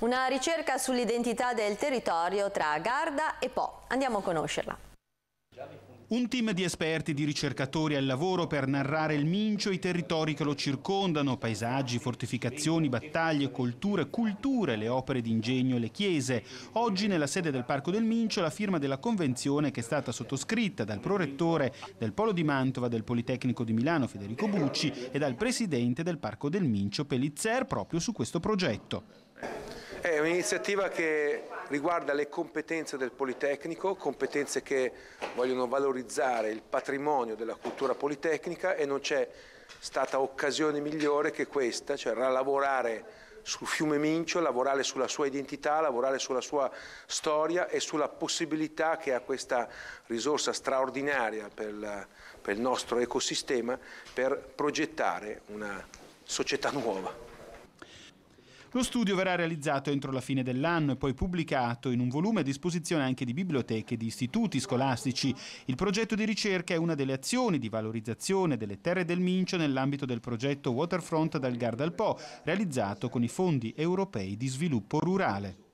Una ricerca sull'identità del territorio tra Garda e Po. Andiamo a conoscerla. Un team di esperti, di ricercatori al lavoro per narrare il Mincio e i territori che lo circondano, paesaggi, fortificazioni, battaglie, colture, culture, le opere d'ingegno e le chiese. Oggi nella sede del Parco del Mincio la firma della convenzione che è stata sottoscritta dal prorettore del Polo di Mantova del Politecnico di Milano Federico Bucci e dal presidente del Parco del Mincio Pellizzer proprio su questo progetto. È un'iniziativa che riguarda le competenze del Politecnico, competenze che vogliono valorizzare il patrimonio della cultura politecnica e non c'è stata occasione migliore che questa, cioè lavorare sul fiume Mincio, lavorare sulla sua identità, lavorare sulla sua storia e sulla possibilità che ha questa risorsa straordinaria per, la, per il nostro ecosistema per progettare una società nuova. Lo studio verrà realizzato entro la fine dell'anno e poi pubblicato in un volume a disposizione anche di biblioteche e di istituti scolastici. Il progetto di ricerca è una delle azioni di valorizzazione delle terre del Mincio nell'ambito del progetto Waterfront dal Garda al Po, realizzato con i fondi europei di sviluppo rurale.